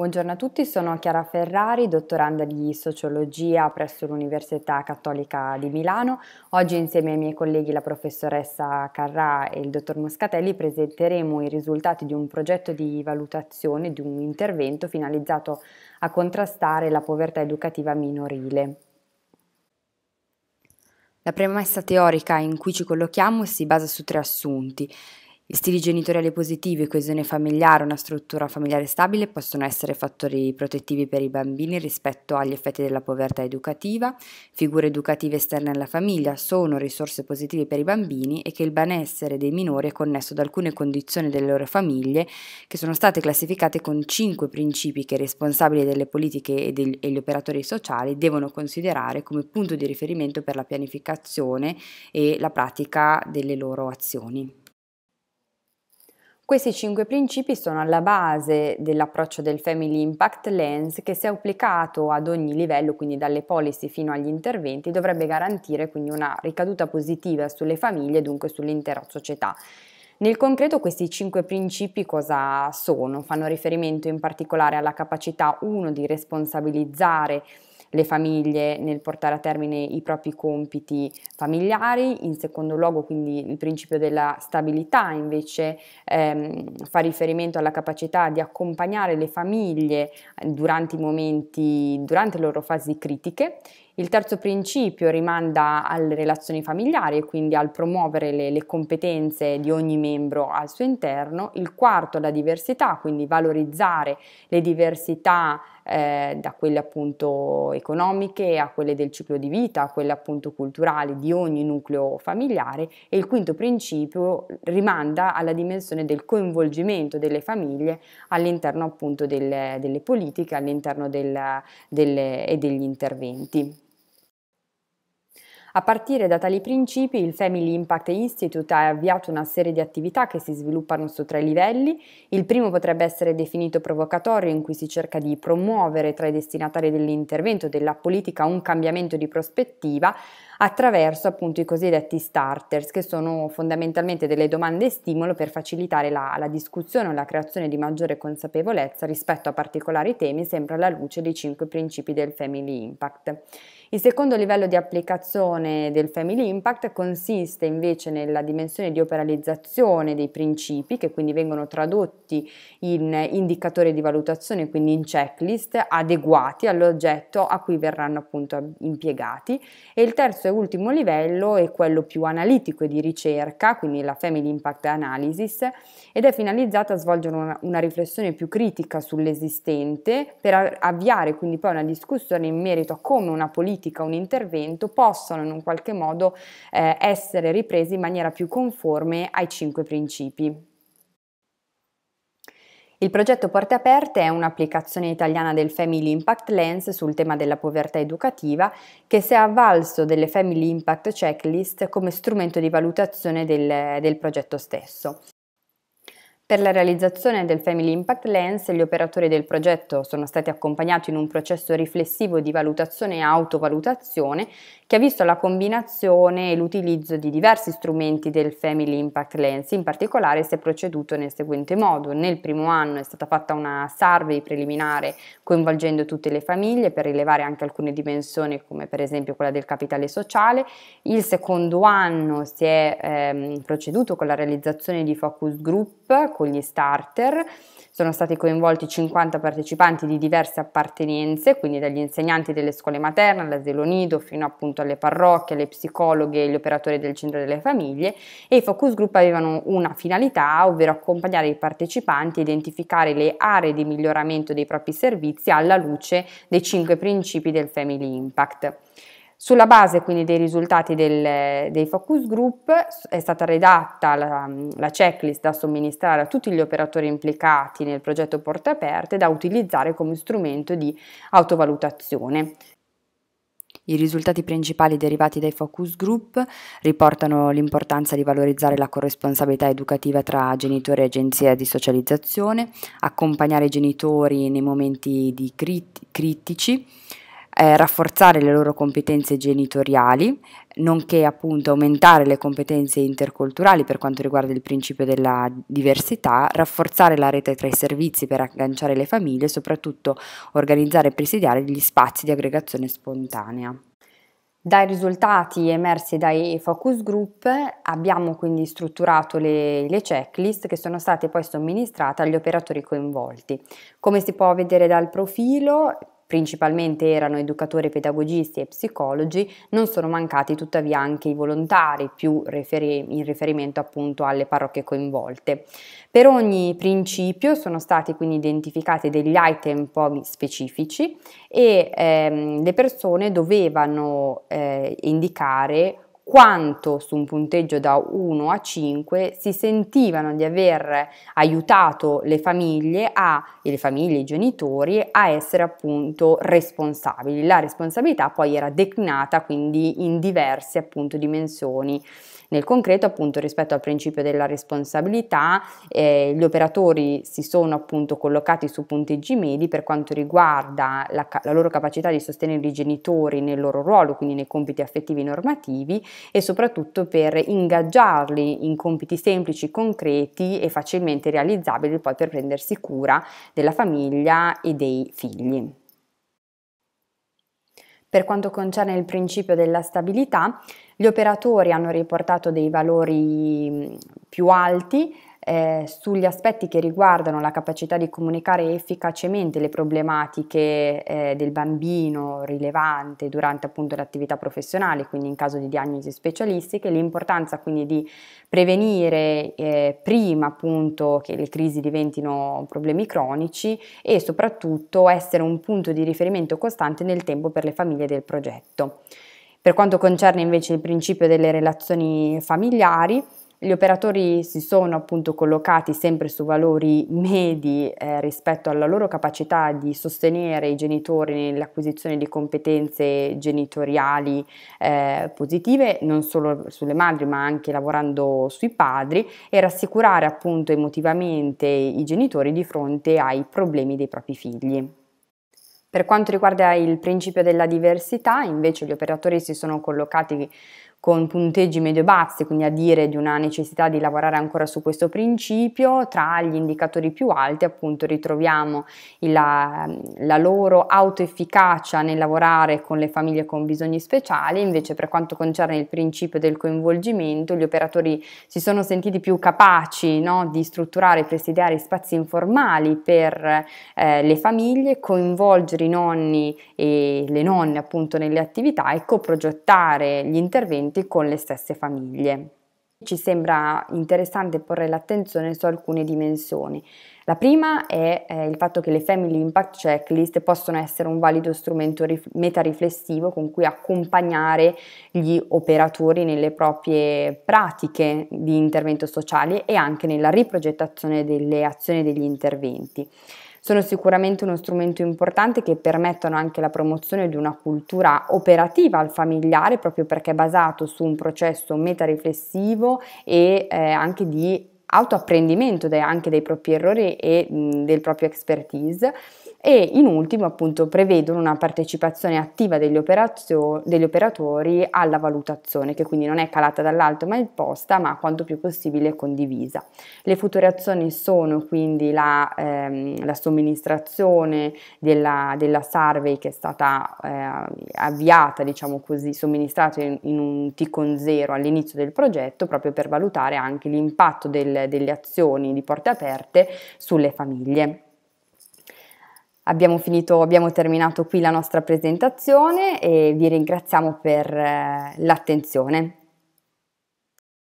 Buongiorno a tutti, sono Chiara Ferrari, dottoranda di sociologia presso l'Università Cattolica di Milano. Oggi insieme ai miei colleghi la professoressa Carrà e il dottor Moscatelli presenteremo i risultati di un progetto di valutazione di un intervento finalizzato a contrastare la povertà educativa minorile. La premessa teorica in cui ci collochiamo si basa su tre assunti. Stili genitoriali positivi, coesione familiare, una struttura familiare stabile possono essere fattori protettivi per i bambini rispetto agli effetti della povertà educativa. Figure educative esterne alla famiglia sono risorse positive per i bambini e che il benessere dei minori è connesso ad alcune condizioni delle loro famiglie che sono state classificate con cinque principi che i responsabili delle politiche e, degli, e gli operatori sociali devono considerare come punto di riferimento per la pianificazione e la pratica delle loro azioni. Questi cinque principi sono alla base dell'approccio del Family Impact Lens che se applicato ad ogni livello, quindi dalle policy fino agli interventi, dovrebbe garantire quindi una ricaduta positiva sulle famiglie e dunque sull'intera società. Nel concreto questi cinque principi cosa sono? Fanno riferimento in particolare alla capacità 1 di responsabilizzare le famiglie nel portare a termine i propri compiti familiari, in secondo luogo quindi il principio della stabilità invece ehm, fa riferimento alla capacità di accompagnare le famiglie eh, durante i momenti, durante le loro fasi critiche il terzo principio rimanda alle relazioni familiari e quindi al promuovere le, le competenze di ogni membro al suo interno. Il quarto la diversità, quindi valorizzare le diversità eh, da quelle appunto economiche a quelle del ciclo di vita, a quelle appunto culturali di ogni nucleo familiare e il quinto principio rimanda alla dimensione del coinvolgimento delle famiglie all'interno appunto del, delle politiche, all'interno del, delle, e degli interventi. A partire da tali principi il Family Impact Institute ha avviato una serie di attività che si sviluppano su tre livelli. Il primo potrebbe essere definito provocatorio in cui si cerca di promuovere tra i destinatari dell'intervento della politica un cambiamento di prospettiva attraverso appunto i cosiddetti starters, che sono fondamentalmente delle domande stimolo per facilitare la, la discussione o la creazione di maggiore consapevolezza rispetto a particolari temi, sempre alla luce dei cinque principi del Family Impact. Il secondo livello di applicazione del Family Impact consiste invece nella dimensione di operalizzazione dei principi che quindi vengono tradotti in indicatori di valutazione, quindi in checklist adeguati all'oggetto a cui verranno appunto impiegati e il terzo ultimo livello è quello più analitico e di ricerca, quindi la Family Impact Analysis, ed è finalizzata a svolgere una, una riflessione più critica sull'esistente per avviare quindi poi una discussione in merito a come una politica, un intervento possano in un qualche modo eh, essere ripresi in maniera più conforme ai cinque principi. Il progetto Porte Aperte è un'applicazione italiana del Family Impact Lens sul tema della povertà educativa che si è avvalso delle Family Impact Checklist come strumento di valutazione del, del progetto stesso. Per la realizzazione del Family Impact Lens gli operatori del progetto sono stati accompagnati in un processo riflessivo di valutazione e autovalutazione che ha visto la combinazione e l'utilizzo di diversi strumenti del Family Impact Lens, in particolare si è proceduto nel seguente modo. Nel primo anno è stata fatta una survey preliminare coinvolgendo tutte le famiglie per rilevare anche alcune dimensioni come per esempio quella del capitale sociale. Il secondo anno si è ehm, proceduto con la realizzazione di focus group con gli starter. Sono stati coinvolti 50 partecipanti di diverse appartenenze, quindi dagli insegnanti delle scuole materne all'asilo nido fino appunto alle parrocchie, alle psicologhe e gli operatori del centro delle famiglie e i focus group avevano una finalità, ovvero accompagnare i partecipanti e identificare le aree di miglioramento dei propri servizi alla luce dei cinque principi del Family Impact. Sulla base quindi dei risultati del, dei focus group è stata redatta la, la, checklist da somministrare a tutti gli operatori implicati nel progetto Porte Aperte da utilizzare come strumento di autovalutazione. I risultati principali derivati dai focus group riportano l'importanza di valorizzare la corresponsabilità educativa tra genitori e agenzia di socializzazione, accompagnare i genitori nei momenti critici, eh, rafforzare le loro competenze genitoriali, nonché appunto aumentare le competenze interculturali per quanto riguarda il principio della diversità, rafforzare la rete tra i servizi per agganciare le famiglie e soprattutto organizzare e presidiare gli spazi di aggregazione spontanea. Dai risultati emersi dai focus group abbiamo quindi strutturato le, le, checklist che sono state poi somministrate agli operatori coinvolti. Come si può vedere dal profilo, principalmente erano educatori pedagogisti e psicologi, non sono mancati tuttavia anche i volontari, più referi- in riferimento appunto alle parrocchie coinvolte. Per ogni principio sono stati quindi identificati degli item poi specifici e ehm, le persone dovevano eh, indicare quanto su un punteggio da 1 a 5 si sentivano di aver aiutato le famiglie a, e le famiglie, i genitori a essere appunto responsabili. La responsabilità poi era declinata quindi in diverse appunto dimensioni nel concreto, appunto, rispetto al principio della responsabilità, eh, gli operatori si sono appunto collocati su punteggi medi per quanto riguarda la, la loro capacità di sostenere i genitori nel loro ruolo, quindi nei compiti affettivi normativi e soprattutto per ingaggiarli in compiti semplici, concreti e facilmente realizzabili poi per prendersi cura della famiglia e dei figli. Per quanto concerne il principio della stabilità, gli operatori hanno riportato dei valori più alti eh, sugli aspetti che riguardano la capacità di comunicare efficacemente le problematiche eh, del bambino rilevante durante appunto l'attività professionale, quindi in caso di diagnosi specialistiche, l'importanza quindi di prevenire eh, prima appunto che le crisi diventino problemi cronici e soprattutto essere un punto di riferimento costante nel tempo per le famiglie del progetto. Per quanto concerne invece il principio delle relazioni familiari, gli operatori si sono appunto collocati sempre su valori medi eh, rispetto alla loro capacità di sostenere i genitori nell'acquisizione di competenze genitoriali eh, positive, non solo sulle madri ma anche lavorando sui padri e rassicurare appunto emotivamente i genitori di fronte ai problemi dei propri figli. Per quanto riguarda il principio della diversità, invece gli operatori si sono collocati con punteggi medio-bassi, quindi a dire di una necessità di lavorare ancora su questo principio, tra gli indicatori più alti appunto ritroviamo la, la loro autoefficacia nel lavorare con le famiglie con bisogni speciali, invece per quanto concerne il principio del coinvolgimento gli operatori si sono sentiti più capaci no, di strutturare e presidiare spazi informali per eh, le famiglie, coinvolgere i nonni e le nonne appunto nelle attività e coprogettare gli interventi appuntamenti con le stesse famiglie. Ci sembra interessante porre l'attenzione su alcune dimensioni. La prima è eh, il fatto che le Family Impact Checklist possono essere un valido strumento rif- metariflessivo con cui accompagnare gli operatori nelle proprie pratiche di intervento sociale e anche nella riprogettazione delle azioni e degli interventi. Sono sicuramente uno strumento importante che permettono anche la promozione di una cultura operativa al familiare proprio perché è basato su un processo metariflessivo e eh, anche di autoapprendimento dei, anche dei propri errori e mh, del proprio expertise e in ultimo appunto prevedono una partecipazione attiva degli, operazio- degli operatori alla valutazione che quindi non è calata dall'alto ma è imposta ma quanto più possibile condivisa. Le future azioni sono quindi la, ehm, la somministrazione della, della, survey che è stata eh, avviata diciamo così somministrata in, in un T con zero all'inizio del progetto proprio per valutare anche l'impatto del, delle azioni di porte aperte sulle famiglie. Abbiamo, finito, abbiamo terminato qui la nostra presentazione e vi ringraziamo per eh, l'attenzione.